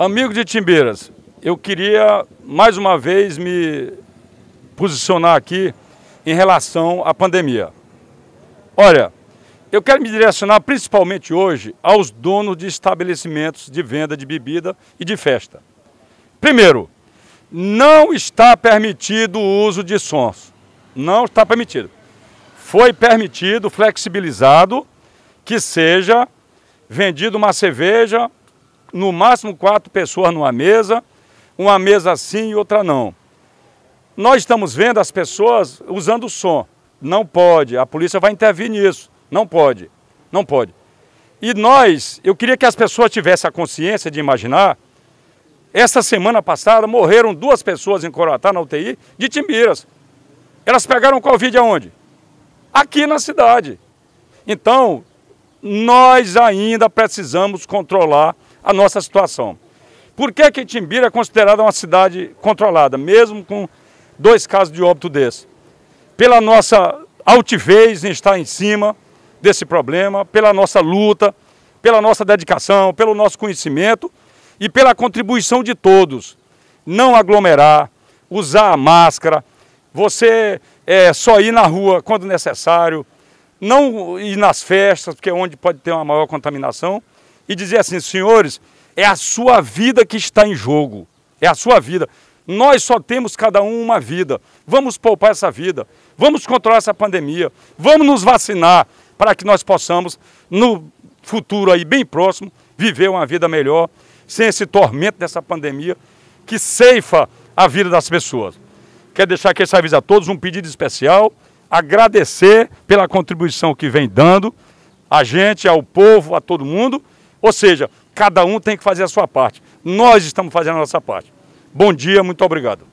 Amigo de Timbeiras, eu queria mais uma vez me posicionar aqui em relação à pandemia. Olha, eu quero me direcionar principalmente hoje aos donos de estabelecimentos de venda de bebida e de festa. Primeiro, não está permitido o uso de sons. Não está permitido. Foi permitido, flexibilizado, que seja vendido uma cerveja no máximo quatro pessoas numa mesa, uma mesa sim e outra não. Nós estamos vendo as pessoas usando o som. Não pode, a polícia vai intervir nisso. Não pode, não pode. E nós, eu queria que as pessoas tivessem a consciência de imaginar. Essa semana passada morreram duas pessoas em Coratá, na UTI, de Timbiras. Elas pegaram Covid aonde? Aqui na cidade. Então, nós ainda precisamos controlar a nossa situação. Por que que Timbira é considerada uma cidade controlada, mesmo com dois casos de óbito desse? Pela nossa altivez em estar em cima desse problema, pela nossa luta, pela nossa dedicação, pelo nosso conhecimento e pela contribuição de todos. Não aglomerar, usar a máscara, você é, só ir na rua quando necessário, não ir nas festas, porque é onde pode ter uma maior contaminação e dizer assim: senhores, é a sua vida que está em jogo, é a sua vida. Nós só temos cada um uma vida. Vamos poupar essa vida, vamos controlar essa pandemia, vamos nos vacinar para que nós possamos, no futuro aí bem próximo, viver uma vida melhor, sem esse tormento dessa pandemia que ceifa a vida das pessoas. Quero deixar aqui esse aviso a todos, um pedido especial, agradecer pela contribuição que vem dando a gente, ao povo, a todo mundo. Ou seja, cada um tem que fazer a sua parte. Nós estamos fazendo a nossa parte. Bom dia, muito obrigado.